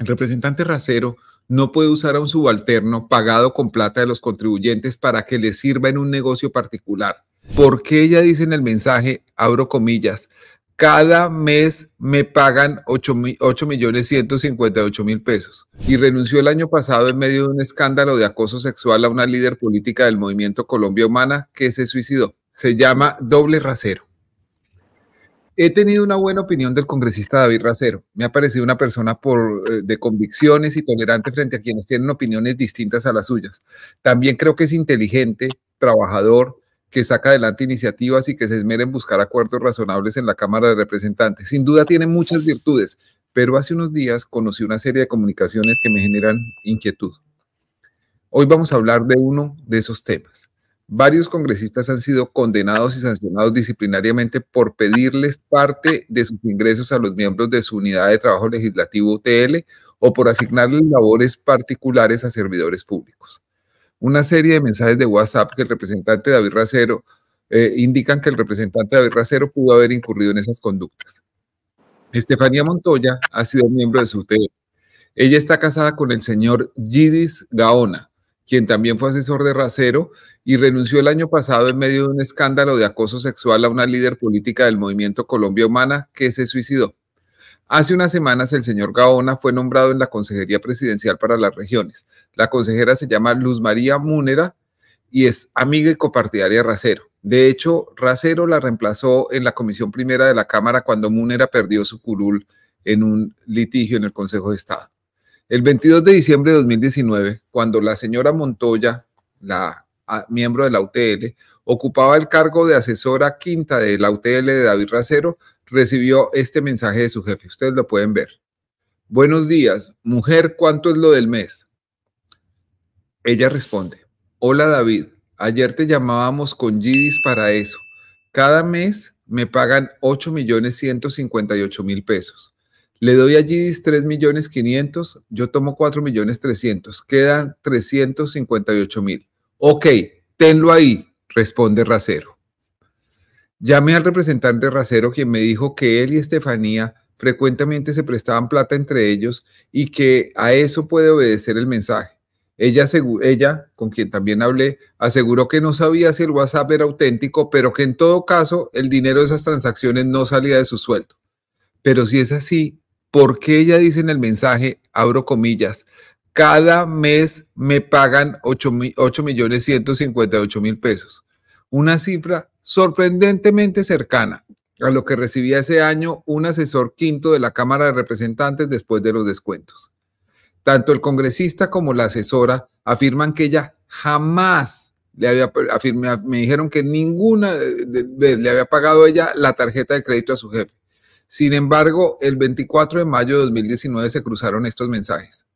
El representante rasero no puede usar a un subalterno pagado con plata de los contribuyentes para que le sirva en un negocio particular. Porque ella dice en el mensaje, abro comillas, cada mes me pagan 8, millones 158 mil pesos. Y renunció el año pasado en medio de un escándalo de acoso sexual a una líder política del movimiento Colombia Humana que se suicidó. Se llama Doble Rasero. He tenido una buena opinión del congresista David Racero. Me ha parecido una persona eh, de convicciones y tolerante frente a quienes tienen opiniones distintas a las suyas. También creo que es inteligente, trabajador, que saca adelante iniciativas y que se esmera en buscar acuerdos razonables en la Cámara de Representantes. Sin duda tiene muchas virtudes, pero hace unos días conocí una serie de comunicaciones que me generan inquietud. Hoy vamos a hablar de uno de esos temas varios congresistas han sido condenados y sancionados disciplinariamente por pedirles parte de sus ingresos a los miembros de su unidad de trabajo legislativo UTL o por asignarles labores particulares a servidores públicos. Una serie de mensajes de WhatsApp que el representante David Racero eh, indican que el representante David Racero pudo haber incurrido en esas conductas. Estefanía Montoya ha sido miembro de su UTL. Ella está casada con el señor Gidis Gaona, quien también fue asesor de Racero y renunció el año pasado en medio de un escándalo de acoso sexual a una líder política del movimiento Colombia Humana que se suicidó. Hace unas semanas el señor Gaona fue nombrado en la Consejería Presidencial para las Regiones. La consejera se llama Luz María Múnera y es amiga y copartidaria de Racero. De hecho, Racero la reemplazó en la Comisión Primera de la Cámara cuando Múnera perdió su curul en un litigio en el Consejo de Estado. El 22 de diciembre de 2019, cuando la señora Montoya, la miembro de la UTL, ocupaba el cargo de asesora quinta de la UTL de David Racero, recibió este mensaje de su jefe. Ustedes lo pueden ver. Buenos días, mujer, ¿cuánto es lo del mes? Ella responde, hola David, ayer te llamábamos con Gidis para eso. Cada mes me pagan millones mil pesos. Le doy a Gidis 3 millones 500, yo tomo 4 millones 300, quedan 358 mil. Ok, tenlo ahí, responde Racero. Llamé al representante Racero, quien me dijo que él y Estefanía frecuentemente se prestaban plata entre ellos y que a eso puede obedecer el mensaje. Ella, ella, con quien también hablé, aseguró que no sabía si el WhatsApp era auténtico, pero que en todo caso el dinero de esas transacciones no salía de su sueldo. Pero si es así, porque ella dice en el mensaje, abro comillas, cada mes me pagan 8, millones 158 mil pesos, una cifra sorprendentemente cercana a lo que recibía ese año un asesor quinto de la Cámara de Representantes después de los descuentos. Tanto el congresista como la asesora afirman que ella jamás le había, afirma, me dijeron que ninguna le había pagado ella la tarjeta de crédito a su jefe. Sin embargo, el 24 de mayo de 2019 se cruzaron estos mensajes.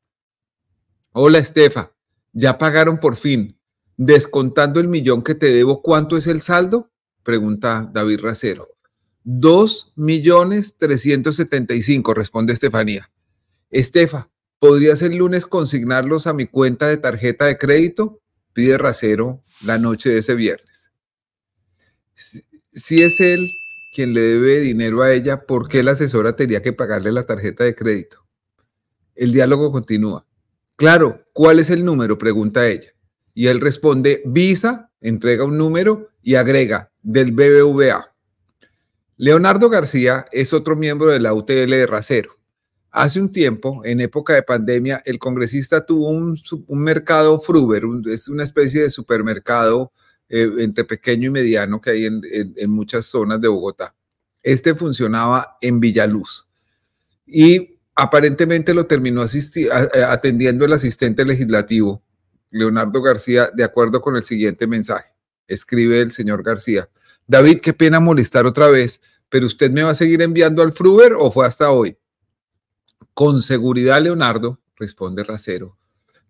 Hola Estefa, ya pagaron por fin. Descontando el millón que te debo, ¿cuánto es el saldo? Pregunta David Racero. Dos millones cinco, responde Estefanía. Estefa, ¿podrías el lunes consignarlos a mi cuenta de tarjeta de crédito? Pide Racero la noche de ese viernes. Si es él, quien le debe dinero a ella, ¿por qué la asesora tenía que pagarle la tarjeta de crédito? El diálogo continúa. Claro, ¿cuál es el número? pregunta ella. Y él responde, Visa, entrega un número y agrega, del BBVA. Leonardo García es otro miembro de la UTL de Racero. Hace un tiempo, en época de pandemia, el congresista tuvo un, mercado Fruber, es una especie de supermercado eh, entre pequeño y mediano que hay en, muchas zonas de Bogotá. Este funcionaba en Villaluz y aparentemente lo terminó eh, atendiendo el asistente legislativo, Leonardo García, de acuerdo con el siguiente mensaje. Escribe el señor García. David, qué pena molestar otra vez, pero usted me va a seguir enviando al Fruber o fue hasta hoy. Con seguridad, Leonardo, responde Racero,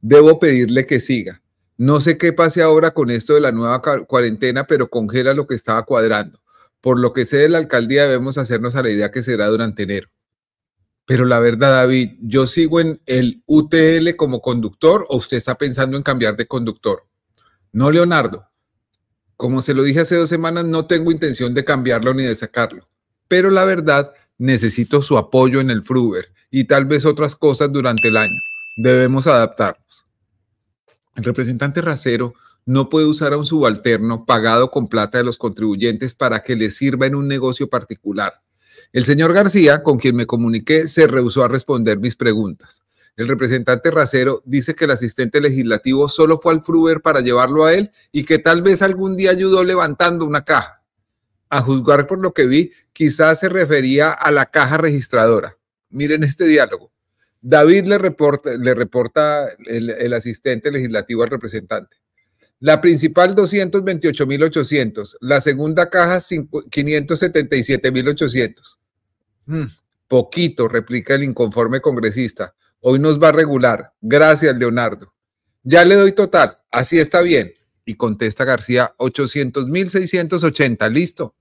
debo pedirle que siga. No sé qué pase ahora con esto de la nueva cuarentena, pero congela lo que estaba cuadrando. Por lo que sé de la alcaldía, debemos hacernos a la idea que será durante enero. Pero la verdad, David, ¿yo sigo en el UTL como conductor o usted está pensando en cambiar de conductor? No, Leonardo. Como se lo dije hace dos semanas, no tengo intención de cambiarlo ni de sacarlo. Pero la verdad, necesito su apoyo en el Fruber y tal vez otras cosas durante el año. Debemos adaptarnos. El representante rasero no puede usar a un subalterno pagado con plata de los contribuyentes para que le sirva en un negocio particular. El señor García, con quien me comuniqué, se rehusó a responder mis preguntas. El representante Rasero dice que el asistente legislativo solo fue al Fruber para llevarlo a él y que tal vez algún día ayudó levantando una caja. A juzgar por lo que vi, quizás se refería a la caja registradora. Miren este diálogo. David le reporta, le reporta el, asistente legislativo al representante. La principal 228.800, la segunda caja 577.800. Hmm, poquito, replica el inconforme congresista. Hoy nos va a regular. Gracias, Leonardo. Ya le doy total. Así está bien. Y contesta García, 800.680. Listo.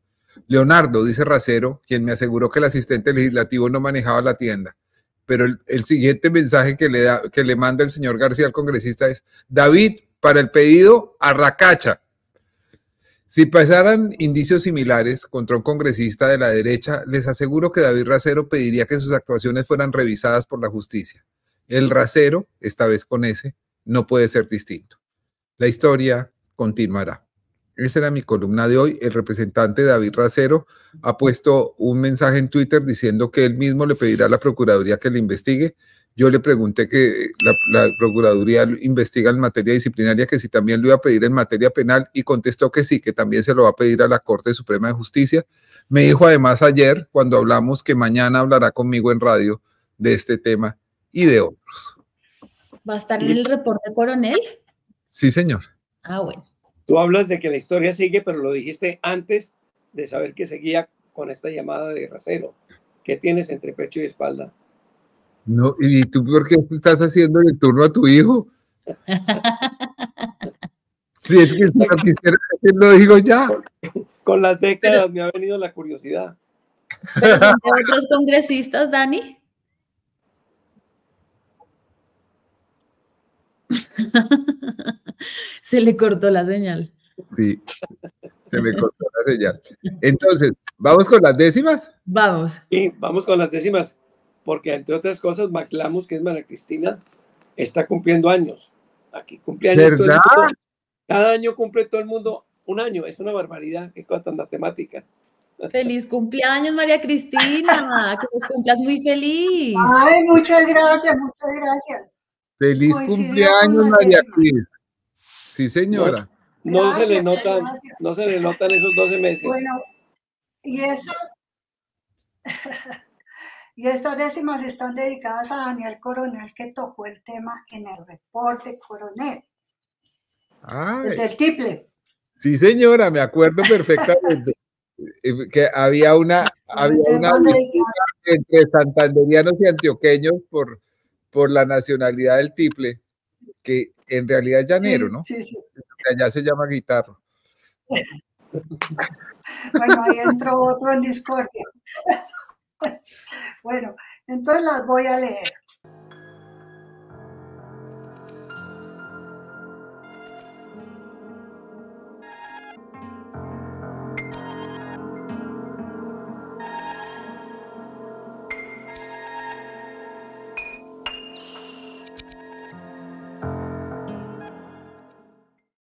Leonardo, dice Racero, quien me aseguró que el asistente legislativo no manejaba la tienda. Pero el, siguiente mensaje que le, da, que le manda el señor García al congresista es, David, para el pedido, arracacha. Si pasaran indicios similares contra un congresista de la derecha, les aseguro que David Racero pediría que sus actuaciones fueran revisadas por la justicia. El Racero, esta vez con ese, no puede ser distinto. La historia continuará. Esa era mi columna de hoy. El representante David Racero ha puesto un mensaje en Twitter diciendo que él mismo le pedirá a la Procuraduría que le investigue. Yo le pregunté que la, Procuraduría investiga en materia disciplinaria, que si también lo iba a pedir en materia penal y contestó que sí, que también se lo va a pedir a la Corte Suprema de Justicia. Me dijo además ayer, cuando hablamos, que mañana hablará conmigo en radio de este tema y de otros. ¿Va a estar en el reporte, coronel? Sí, señor. Ah, bueno. Tú hablas de que la historia sigue, pero lo dijiste antes de saber que seguía con esta llamada de rasero. ¿Qué tienes entre pecho y espalda? No, ¿y tú por qué estás haciendo el turno a tu hijo? si es que lo digo ya. Con las décadas me ha venido la curiosidad. ¿Pero son otros congresistas, Dani? se le cortó la señal. Sí, se me cortó la señal. Entonces, ¿vamos con las décimas? Vamos. Sí, vamos con las décimas, porque entre otras cosas, Maclamos, que es María Cristina, está cumpliendo años. Aquí cumple años. Cada año cumple todo el mundo un año. Es una barbaridad, qué cosa tan matemática. Feliz cumpleaños, María Cristina. que nos cumplas muy feliz. Ay, muchas gracias, muchas gracias. Feliz cumpleaños, María Cristina. Sí, señora. No, se le notan, no se le notan esos 12 meses. Bueno, y eso. y estas décimas están dedicadas a Daniel Coronel, que tocó el tema en el reporte Coronel. Ah. Desde el triple. Sí, señora, me acuerdo perfectamente. Eh, que había una, había una entre santanderianos y antioqueños por, por la nacionalidad del tiple que en realidad es llanero, ¿no? Sí, sí. Allá se llama guitarra. bueno, ahí entró otro en discordia. bueno, entonces las voy a leer.